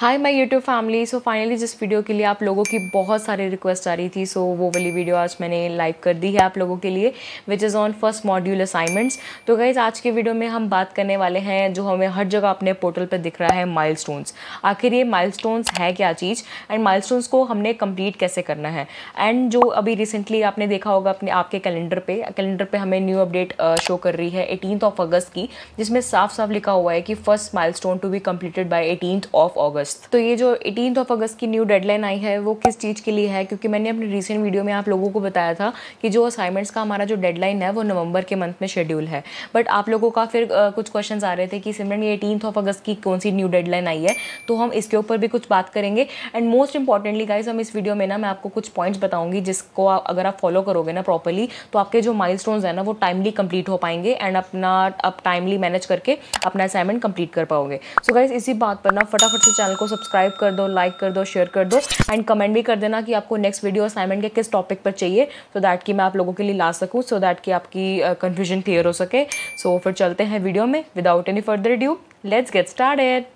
hi my YouTube family so finally जिस video के लिए आप लोगों की बहुत सारी रिक्वेस्ट आ रही थी सो so, वो वाली वीडियो आज मैंने लाइव कर दी है आप लोगों के लिए which is on first module assignments तो गाइज आज के वीडियो में हम बात करने वाले हैं जो हमें हर जगह अपने पोर्टल पर दिख रहा है माइल आखिर ये माइल है क्या चीज़ एंड माइल को हमने कम्प्लीट कैसे करना है एंड जो अभी रिसेंटली आपने देखा होगा अपने आपके कैलेंडर पर कैलेंडर पर हमें न्यू अपडेट शो कर रही है एटीनथ ऑफ अगस्त की जिसमें साफ साफ लिखा हुआ है कि first mile to be completed by eighteenth of August August तो ये जो एटीन ऑफ अगस्त की न्यू डेडलाइन आई है वो किस चीज़ के लिए है क्योंकि मैंने अपने रिसेंट वीडियो में आप लोगों को बताया था कि जो असाइनमेंट्स का हमारा जो डेडलाइन है वो नवंबर के मंथ में शेड्यूल है बट आप लोगों का फिर आ, कुछ क्वेश्चन आ रहे थे कि सिमरन ये एटीन ऑफ अगस्त की कौन सी न्यू डेडलाइन आई है तो हम इसके ऊपर भी कुछ बात करेंगे एंड मोस्ट इंपॉर्टेंटली गाइज हम इस वीडियो में ना मैं आपको कुछ पॉइंट्स बताऊंगी जिसको आप अगर आप फॉलो करोगे ना प्रॉपरली तो आपके जो माइल है ना वो टाइमली कंप्लीट हो पाएंगे एंड अपना आप टाइमली मैनेज करके अपना असाइनमेंट कंप्लीट कर पाओगे सो so गाइज इसी बात पर ना फटाफट से चैनल को सब्सक्राइब कर दो लाइक कर दो शेयर कर दो एंड कमेंट भी कर देना कि आपको नेक्स्ट वीडियो असाइनमेंट के किस टॉपिक पर चाहिए सो दैट कि मैं आप लोगों के लिए ला सकूँ सो दैट कि आपकी कन्फ्यूजन uh, क्लियर हो सके सो so, फिर चलते हैं वीडियो में without any further ado let's get start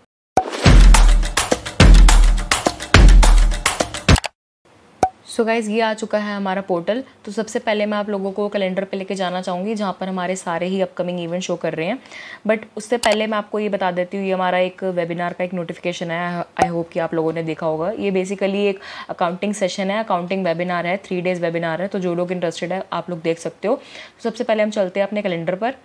so guys ये आ चुका है हमारा पोर्टल तो सबसे पहले मैं आप लोगों को कैलेंडर पे लेके जाना चाहूँगी जहाँ पर हमारे सारे ही अपकमिंग इवेंट शो कर रहे हैं बट उससे पहले मैं आपको ये बता देती हूँ ये हमारा एक वेबिनार का एक नोटिफिकेशन है आई होप कि आप लोगों ने देखा होगा ये बेसिकली एक अकाउंटिंग सेशन है अकाउंटिंग वेबिनार है थ्री डेज़ वेबिनार है तो जो लोग इंटरेस्टेड है आप लोग देख सकते हो तो सबसे पहले हम चलते हैं अपने कैलेंडर पर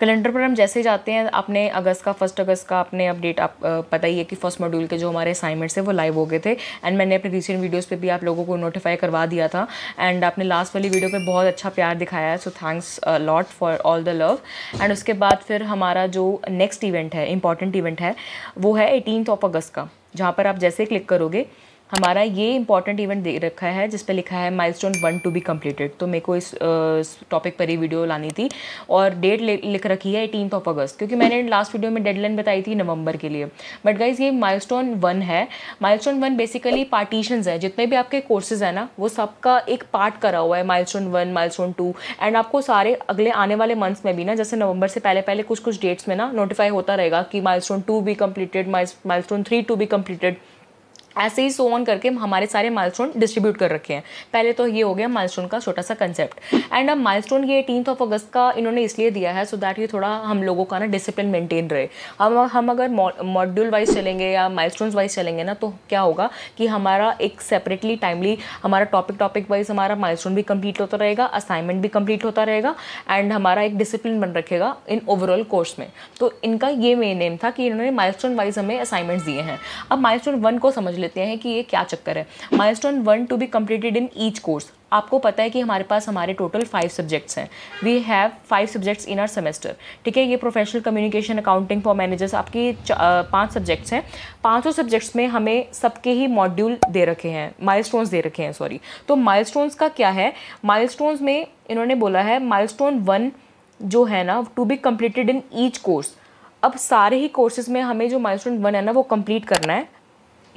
कैलेंडर पर हम जैसे जाते हैं अपने अगस्त का फर्स्ट अगस्त का अपने अपडेट आप पता ही है कि फर्स्ट मॉड्यूल के जो हमारे असाइनमेंट्स हैं वो लाइव हो गए थे एंड मैंने अपने रिसेंट वीडियोज़ पर भी आप लोगों को नोटिफाई करवा दिया था एंड आपने लास्ट वाली वीडियो पर बहुत अच्छा प्यार दिखाया है so thanks lot for all the love and उसके बाद फिर हमारा जो नेक्स्ट इवेंट है इंपॉर्टेंट इवेंट है वो है एटीनथ ऑफ अगस्त का जहाँ पर आप जैसे क्लिक करोगे हमारा ये इंपॉर्टेंट इवेंट दे रखा है जिस पे लिखा है milestone one to be completed तो मेरे को इस टॉपिक पर ही वीडियो लानी थी और डेट लिख रखी है एटीन ऑफ अगस्त क्योंकि मैंने लास्ट वीडियो में डेडलाइन बताई थी नवंबर के लिए बट गाइज ये माइलस्टोन वन है माइलस्टोन वन बेसिकली पार्टीशन है जितने भी आपके कोर्सेज हैं ना वो सबका एक पार्ट करा हुआ है stone one milestone two and आपको सारे अगले आने वाले मंथ्स में भी ना जैसे नवंबर से पहले पहले कुछ कुछ डेट्स में ना नोटिफाई होता रहेगा कि स्टोन टू भी माइल स्टोन थ्री टू भी कम्प्लीटेड ऐसे ही सो ऑन करके हमारे सारे माइलस्टोन डिस्ट्रीब्यूट कर रखे हैं पहले तो ये हो गया माइलस्टोन का छोटा सा कंसेप्ट एंड अब माइलस्टोन ये एटीन ऑफ अगस्त का इन्होंने इसलिए दिया है सो so दैट ये थोड़ा हम लोगों का ना डिसिप्लिन मेंटेन रहे अब हम अगर मॉड्यूल वाइज चलेंगे या माइलस्टोन वाइज चलेंगे ना तो क्या होगा कि हमारा एक सेपरेटली टाइमली हमारा टॉपिक टॉपिक वाइज हमारा माइलस्टोन भी कंप्लीट होता रहेगा असाइनमेंट भी कंप्लीट होता रहेगा एंड हमारा एक डिसिप्लिन बन रखेगा इन ओवरऑल कोर्स में तो इनका ये मेन एम था कि इन्होंने माइलस्टोन वाइज हमें असाइनमेंट्स दिए हैं अब माइलस्टोन वन को समझ लेते हैं कि ये क्या चक्कर है milestone one to be completed in each course आपको पता है कि हमारे पास हमारे टोटल फाइव सब्जेक्ट्स हैं we have five subjects in our semester ठीक है ये professional communication accounting for managers आपकी पांच सब्जेक्ट्स हैं पांचों सब्जेक्ट्स में हमें सबके ही मॉड्यूल दे रखे हैं माइल दे रखे हैं सॉरी तो माइल का क्या है माइल में इन्होंने बोला है माइल स्टोन जो है ना to be completed in each course अब सारे ही कोर्सेज में हमें जो माइल स्टोन है ना वो कम्प्लीट करना है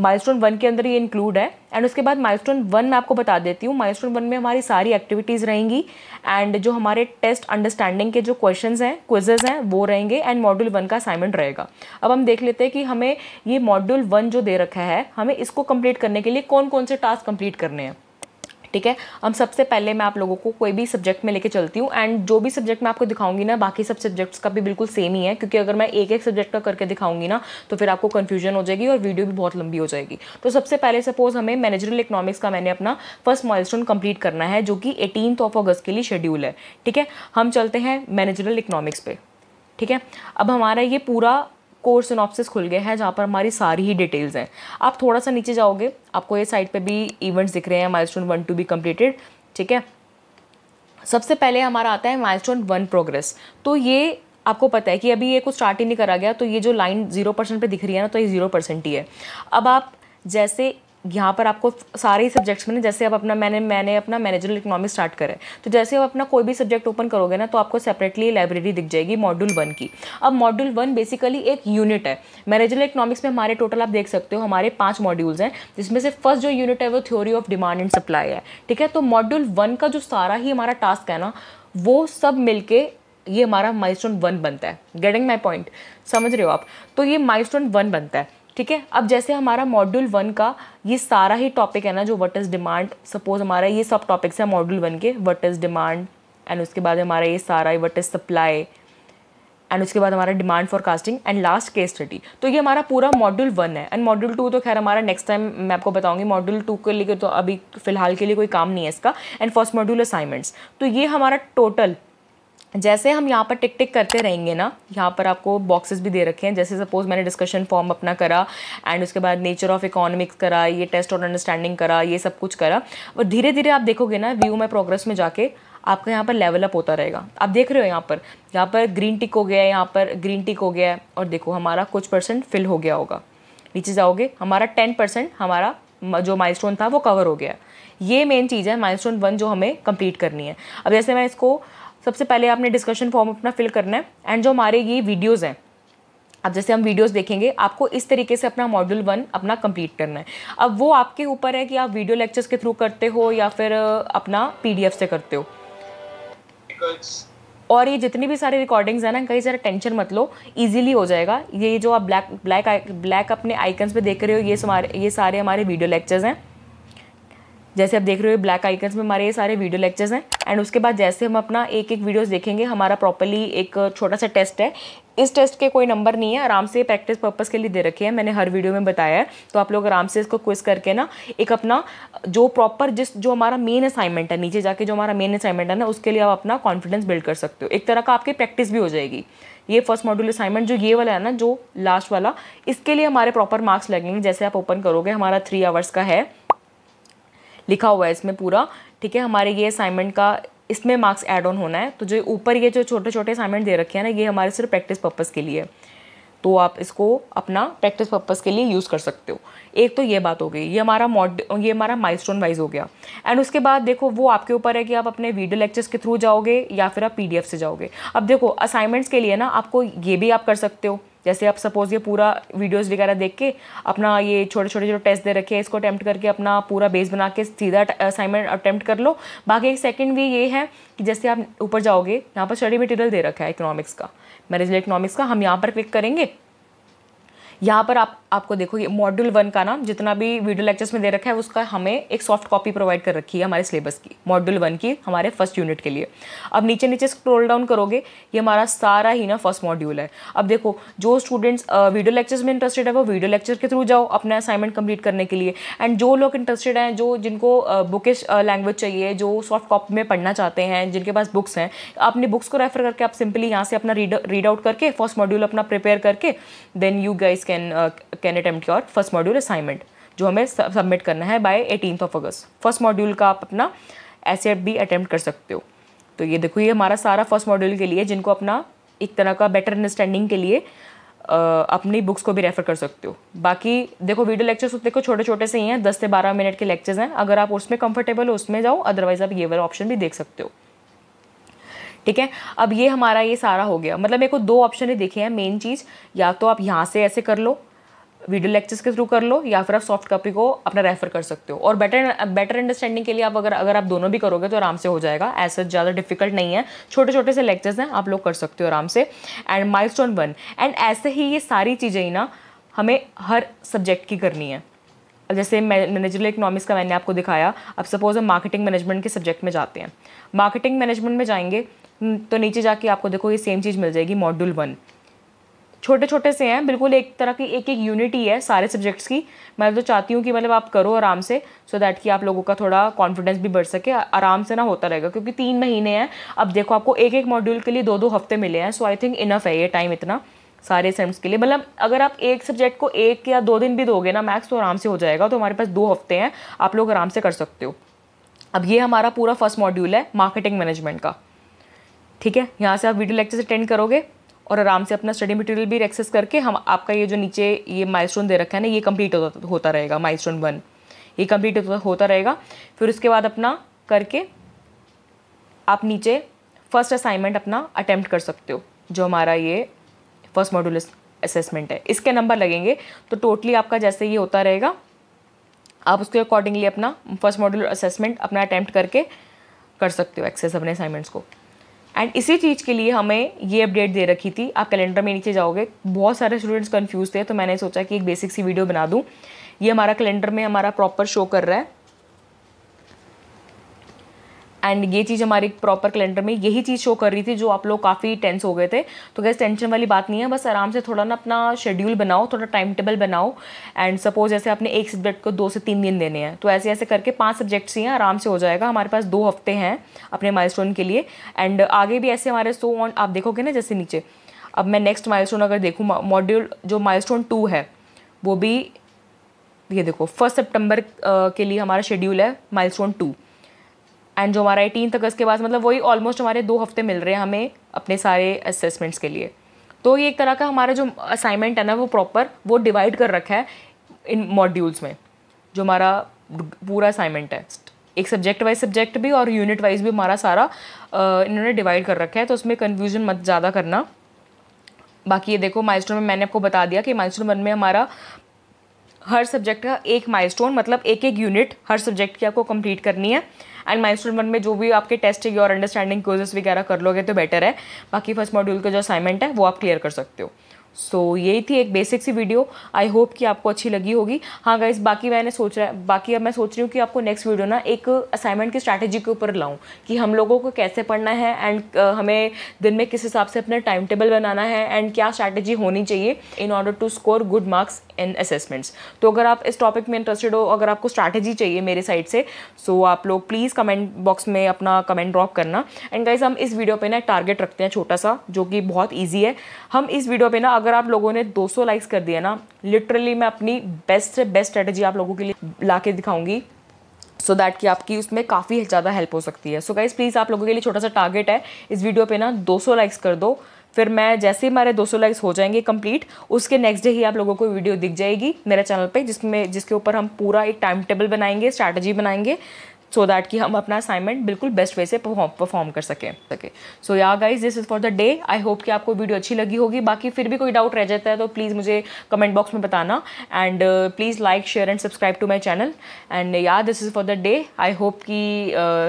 माइलस्टोन वन के अंदर ये इंक्लूड है एंड उसके बाद माइलस्टोन वन मैं आपको बता देती हूँ माइलस्टोन वन में हमारी सारी एक्टिविटीज़ रहेंगी एंड जो हमारे टेस्ट अंडरस्टैंडिंग के जो क्वेश्चन हैं क्विजेज हैं वो रहेंगे एंड मॉड्यूल वन का असाइनमेंट रहेगा अब हम देख लेते हैं कि हमें ये मॉड्यूल वन जो दे रखा है हमें इसको कम्प्लीट करने के लिए कौन कौन से टास्क कंप्लीट करने हैं ठीक है हम सबसे पहले मैं आप लोगों को कोई भी सब्जेक्ट में लेके चलती हूँ एंड जो भी सब्जेक्ट मैं आपको दिखाऊंगी ना बाकी सब सब्जेक्ट्स का भी बिल्कुल सेम ही है क्योंकि अगर मैं एक एक सब्जेक्ट का करके दिखाऊंगी ना तो फिर आपको कन्फ्यूजन हो जाएगी और वीडियो भी बहुत लंबी हो जाएगी तो सबसे पहले सपोज हमें मैनेजरल इकोनॉमिक्स का मैंने अपना फर्स्ट माइलस्टोन कंप्लीट करना है जो कि एटीन ऑफ अगस्त के लिए शेड्यूल है ठीक है हम चलते हैं मैनेजरल इकोनॉमिक्स पे ठीक है अब हमारा ये पूरा कोर सिनॉप्सिस खुल गए हैं जहाँ पर हमारी सारी ही डिटेल्स हैं आप थोड़ा सा नीचे जाओगे आपको ये साइड पे भी इवेंट्स दिख रहे हैं milestone one to be completed ठीक है सबसे पहले हमारा आता है माइल स्टोन वन प्रोग्रेस तो ये आपको पता है कि अभी ये कुछ स्टार्ट ही नहीं करा गया तो ये जो लाइन जीरो परसेंट पर दिख रही है ना तो ये जीरो परसेंट ही है अब आप जैसे यहाँ पर आपको सारे ही सब्जेक्ट्स में जैसे अब अपना मैंने मैंने अपना मैनेजरल इकोनॉमिक स्टार्ट करे तो जैसे आप अपना कोई भी सब्जेक्ट ओपन करोगे ना तो आपको सेपरेटली लाइब्रेरी दिख जाएगी मॉड्यूल वन की अब मॉड्यूल वन बेसिकली एक यूनिट है मैनेजरल इकोनॉमिक्स में हमारे टोटल आप देख सकते हो हमारे पाँच मॉड्यूल्स हैं जिसमें से फर्स्ट जो यूनिट है वो theory of demand and supply है ठीक है तो मॉड्यूल वन का जो सारा ही हमारा टास्क है ना वो सब मिलके ये हमारा माइलस्टोन वन बनता है गेटिंग माई पॉइंट समझ रहे हो आप तो ये माइलस्टोन वन बनता है ठीक है अब जैसे हमारा मॉड्यूल वन का ये सारा ही टॉपिक है ना जो वट इज़ डिमांड सपोज हमारा ये सब टॉपिक्स है मॉड्यूल वन के वट इज़ डिमांड एंड उसके बाद हमारा ये सारा वट इज़ सप्लाई एंड उसके बाद हमारा demand forecasting and last case study तो ये हमारा पूरा मॉड्यूल वन है एंड मॉड्यूल टू तो खैर हमारा नेक्स्ट टाइम मैं आपको बताऊंगी मॉड्यूल टू के लिए तो अभी फिलहाल के लिए कोई काम नहीं है इसका एंड फर्स्ट मॉड्यूल असाइनमेंट्स तो ये हमारा टोटल जैसे हम यहाँ पर टिक टिक करते रहेंगे ना यहाँ पर आपको बॉक्सेस भी दे रखे हैं जैसे सपोज़ मैंने डिस्कशन फॉर्म अपना करा एंड उसके बाद नेचर ऑफ इकोनॉमिक्स करा ये टेस्ट और अंडरस्टैंडिंग करा ये सब कुछ करा और धीरे धीरे आप देखोगे ना व्यू में प्रोग्रेस में जाके आपका यहाँ पर लेवल अप होता रहेगा आप देख रहे हो यहाँ पर यहाँ पर ग्रीन टिक हो गया है यहाँ पर ग्रीन टिक हो गया है और देखो हमारा कुछ परसेंट फिल हो गया होगा नीचे जाओगे हमारा टेन परसेंट हमारा जो माइलस्टोन था वो कवर हो गया ये मेन चीज़ है माइलस्टोन वन जो हमें कंप्लीट करनी है अब जैसे मैं इसको सबसे पहले आपने डिस्कशन फॉर्म अपना फिल करना है एंड जो हमारे ये वीडियोज़ हैं अब जैसे हम वीडियोस देखेंगे आपको इस तरीके से अपना मॉड्यूल वन अपना कंप्लीट करना है अब वो आपके ऊपर है कि आप वीडियो लेक्चर्स के थ्रू करते हो या फिर अपना पीडीएफ से करते हो और ये जितनी भी सारी रिकॉर्डिंग्स है ना कहीं सारा टेंशन मत लो इजीली हो जाएगा ये जो आप ब्लैक ब्लैक ब्लैक अपने आइकन्स पे देख रहे हो ये सारे ये सारे हमारे वीडियो लेक्चर्स हैं जैसे आप देख रहे हो ब्लैक आइकन्स में हमारे ये सारे वीडियो लेक्चर्स हैं एंड उसके बाद जैसे हम अपना एक एक वीडियोस देखेंगे हमारा प्रॉपरली एक छोटा सा टेस्ट है इस टेस्ट के कोई नंबर नहीं है आराम से प्रैक्टिस पर्पज़ के लिए दे रखे हैं मैंने हर वीडियो में बताया है तो आप लोग आराम से इसको क्विज करके ना एक अपना जो प्रॉपर जिस जो हमारा मेन असाइनमेंट है नीचे जाके जो हमारा मेन असाइनमेंट है ना उसके लिए आप अपना कॉन्फिडेंस बिल्ड कर सकते हो एक तरह का आपकी प्रैक्टिस भी हो जाएगी ये फर्स्ट मॉड्यूल असाइनमेंट जो ये वाला है ना जो लास्ट वाला इसके लिए हमारे प्रॉपर मार्क्स लगेंगे जैसे आप ओपन करोगे हमारा थ्री आवर्स का है लिखा हुआ है इसमें पूरा ठीक है हमारे ये असाइनमेंट का इसमें मार्क्स एड ऑन होना है तो जो ऊपर ये जो छोटे छोटे असाइनमेंट दे रखे हैं ना ये हमारे सिर्फ प्रैक्टिस पर्पज़ के लिए तो आप इसको अपना प्रैक्टिस पर्पज़ के लिए यूज़ कर सकते हो एक तो ये बात हो गई ये हमारा मॉड ये हमारा माइलस्टोन वाइज हो गया एंड उसके बाद देखो वो आपके ऊपर है कि आप अपने वीडियो लेक्चर्स के थ्रू जाओगे या फिर आप पीडीएफ से जाओगे अब देखो असाइनमेंट्स के लिए ना आपको ये भी आप कर सकते हो जैसे आप सपोज ये पूरा वीडियोज़ वगैरह देख के अपना ये छोटे छोटे जो टेस्ट दे रखे हैं इसको अटैम्प्ट करके अपना पूरा बेस बना के सीधा असाइनमेंट अटैम्प्ट कर लो बाकी एक सेकेंड वे ये है कि जैसे आप ऊपर जाओगे यहाँ पर स्टडी मटेरियल दे रखा है इकोनॉमिक्स का मैनेजमेंट इकोनॉमिक्स का हम यहाँ पर क्लिक करेंगे यहाँ पर आप आपको देखो ये मॉड्यूल वन का ना जितना भी वीडियो लेक्चर्स में दे रखा है उसका हमें एक सॉफ्ट कॉपी प्रोवाइड कर रखी है हमारे सिलेबस की मॉड्यूल वन की हमारे फर्स्ट यूनिट के लिए अब नीचे नीचे स्क्रॉल डाउन करोगे ये हमारा सारा ही ना फर्स्ट मॉड्यूल है अब देखो जो स्टूडेंट्स वीडियो लेक्चर्स में इंटरेस्टेड है वो वीडियो लेक्चर के थ्रू जाओ अपना असाइनमेंट कंप्लीट करने के लिए एंड जो लोग इंटरेस्टेड हैं जो जिनको बुकिश लैंग्वेज चाहिए जो सॉफ्ट कॉपी में पढ़ना चाहते हैं जिनके पास बुक्स हैं अपनी बुक्स को रेफर करके आप सिंपली यहाँ से अपना रीड रीड आउट करके फर्स्ट मॉड्यूल अपना प्रिपेयर करके then you guys can can attempt your first module assignment जो हमें सबमिट करना है by eighteen of August first module का आप अपना ऐसे भी अटैम्प्ट कर सकते हो तो ये देखो ये हमारा सारा फर्स्ट मॉड्यूल के लिए जिनको अपना एक तरह का बेटर अंडरस्टैंडिंग के लिए अपनी बुक्स को भी रेफ़र कर सकते हो बाकी देखो वीडियो लेक्चर्स देखो छोटे छोटे से ही हैं दस से बारह मिनट के लेक्चर्स हैं अगर आप उसमें कंफर्टेबल हो उसमें जाओ अदरवाइज़ आप ये वाला ऑप्शन भी देख सकते हो ठीक है अब ये हमारा ये सारा हो गया मतलब मेरे को दो ऑप्शन ही देखे हैं मेन चीज़ या तो आप यहाँ से ऐसे कर लो वीडियो लेक्चर्स के थ्रू कर लो या फिर आप सॉफ्ट कॉपी को अपना रेफर कर सकते हो और बेटर बेटर अंडरस्टैंडिंग के लिए आप अगर अगर आप दोनों भी करोगे तो आराम से हो जाएगा ऐसा ज़्यादा डिफिकल्ट नहीं है छोटे छोटे से लेक्चर्स हैं आप लोग कर सकते हो आराम से and milestone one and ऐसे ही ये सारी चीज़ें ही ना हमें हर सब्जेक्ट की करनी है अब जैसे मैनेजरल इकोनॉमिक्स का मैंने आपको दिखाया अब सपोज़ हम मार्केटिंग मैनेजमेंट के सब्जेक्ट में जाते हैं मार्केटिंग मैनेजमेंट में जाएंगे तो नीचे जाके आपको देखो ये सेम चीज़ मिल जाएगी मॉड्यूल वन छोटे छोटे से हैं बिल्कुल एक तरह की एक एक यूनिटी है सारे सब्जेक्ट्स की मैं तो चाहती हूँ कि मतलब आप करो आराम से सो so दैट कि आप लोगों का थोड़ा कॉन्फिडेंस भी बढ़ सके आराम से ना होता रहेगा क्योंकि तीन महीने हैं अब देखो आपको एक एक मॉड्यूल के लिए दो दो हफ्ते मिले हैं सो आई थिंक इनफ है ये टाइम इतना सारे सेम्स के लिए मतलब अगर आप एक सब्जेक्ट को एक या दो दिन भी दोगे ना मैथ्स तो आराम से हो जाएगा तो हमारे पास दो हफ्ते हैं आप लोग आराम से कर सकते हो अब ये हमारा पूरा फर्स्ट मॉड्यूल है मार्केटिंग मैनेजमेंट का ठीक है यहाँ से आप वीडियो लेक्चर अटेंड करोगे और आराम से अपना स्टडी मटेरियल भी एक्सेस करके हम आपका ये जो नीचे ये माइलस्टोन दे रखा है ना ये कंप्लीट होता रहेगा माइलस्टोन वन ये कंप्लीट होता रहेगा फिर उसके बाद अपना करके आप नीचे फर्स्ट असाइनमेंट अपना अटैम्प्ट कर सकते हो जो हमारा ये फर्स्ट मॉड्यूल असेसमेंट है इसके नंबर लगेंगे तो टोटली आपका जैसे ये होता रहेगा आप उसके अकॉर्डिंगली अपना फर्स्ट मॉड्यूल असेसमेंट अपना अटैम्प्ट करके कर सकते हो एक्सेस अपने असाइनमेंट्स को एंड इसी चीज़ के लिए हमें ये अपडेट दे रखी थी आप कैलेंडर में नीचे जाओगे बहुत सारे स्टूडेंट्स कन्फ्यूज़ थे तो मैंने सोचा कि एक बेसिक सी वीडियो बना दूँ ये हमारा कैलेंडर में हमारा प्रॉपर शो कर रहा है एंड ये चीज़ हमारे प्रॉपर कैलेंडर में यही चीज़ शो कर रही थी जो आप लोग काफ़ी टेंस हो गए थे तो गैस टेंशन वाली बात नहीं है बस आराम से थोड़ा ना अपना शेड्यूल बनाओ थोड़ा टाइम टेबल बनाओ एंड सपोज जैसे आपने एक सब्जेक्ट को दो से तीन दिन देने हैं तो ऐसे ऐसे करके पाँच सब्जेक्ट्स ही हैं आराम से हो जाएगा हमारे पास दो हफ्ते हैं अपने माइल के लिए एंड आगे भी ऐसे हमारे सो ऑन आप देखोगे ना जैसे नीचे अब मैं नेक्स्ट माइलस्टोन अगर देखूँ मॉड्यूल जो माइलस्टोन टू है वो भी ये देखो फर्स्ट सितंबर के लिए हमारा शेड्यूल है माइलस्टोन टू एंड जो हमारा एटीन अगस्त के बाद मतलब वही ऑलमोस्ट हमारे दो हफ्ते मिल रहे हैं हमें अपने सारे असेसमेंट्स के लिए तो ये एक तरह का हमारा जो असाइनमेंट है ना वो प्रॉपर वो डिवाइड कर रखा है इन मॉड्यूल्स में जो हमारा पूरा असाइनमेंट है एक सब्जेक्ट वाइज सब्जेक्ट भी और यूनिट वाइज भी हमारा सारा इन्होंने डिवाइड कर रखा है तो उसमें कन्फ्यूजन मत ज़्यादा करना बाकी ये देखो माइल में मैंने आपको बता दिया कि माइल वन में हमारा हर सब्जेक्ट का एक माइल मतलब एक एक यूनिट हर सब्जेक्ट की आपको कंप्लीट करनी है एंड स्टोन वन में जो भी आपके टेस्ट है और अंडरस्टैंडिंग कोर्सेस वगैरह कर लोगे तो बेटर है बाकी फर्स्ट मॉड्यूल का जो असाइनमेंट है वो आप क्लियर कर सकते हो सो so, यही थी एक बेसिक सी वीडियो आई होप कि आपको अच्छी लगी होगी हाँ गाइज़ बाकी मैंने सोच रहा है बाकी अब मैं सोच रही हूँ कि आपको नेक्स्ट वीडियो ना एक असाइनमेंट की स्ट्रैटेजी के ऊपर लाऊं कि हम लोगों को कैसे पढ़ना है एंड हमें दिन में किस हिसाब से अपना टाइम टेबल बनाना है एंड क्या स्ट्रैटेजी होनी चाहिए in order to score good marks in assessments तो अगर आप इस टॉपिक में इंटरेस्टेड हो अगर आपको स्ट्रैटेजी चाहिए मेरे साइड से सो so आप लोग प्लीज़ कमेंट बॉक्स में अपना कमेंट ड्रॉप करना एंड गाइज हम इस वीडियो पे ना टारगेट रखते हैं छोटा सा जो कि बहुत ईजी है हम इस वीडियो पे ना अगर आप लोगों ने 200 लाइक्स कर दिया ना लिटरली मैं अपनी बेस्ट से बेस्ट स्ट्रैटेजी आप लोगों के लिए ला के दिखाऊंगी सो so दैट कि आपकी उसमें काफ़ी ज़्यादा हेल्प हो सकती है सो गाइज़ प्लीज़ आप लोगों के लिए छोटा सा टारगेट है इस वीडियो पे ना 200 लाइक्स कर दो फिर मैं जैसे ही हमारे 200 लाइक्स हो जाएंगे कंप्लीट उसके नेक्स्ट डे ही आप लोगों को वीडियो दिख जाएगी मेरे चैनल पे जिसमें जिसके ऊपर हम पूरा एक टाइम टेबल बनाएंगे स्ट्रैटेजी बनाएंगे सो दैट कि हम अपना असाइनमेंट बिल्कुल बेस्ट वे से परफॉर्म कर सकें सके so yeah guys this is for the day I hope कि आपको वीडियो अच्छी लगी होगी बाकी फिर भी कोई डाउट रह जाता है तो प्लीज़ मुझे कमेंट बॉक्स में बताना and please like share and subscribe to my channel and yeah this is for the day I hope कि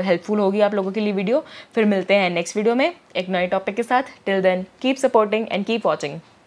हेल्पफुल uh, होगी आप लोगों के लिए वीडियो फिर मिलते हैं नेक्स्ट वीडियो में एक नए टॉपिक के साथ till then keep supporting and keep watching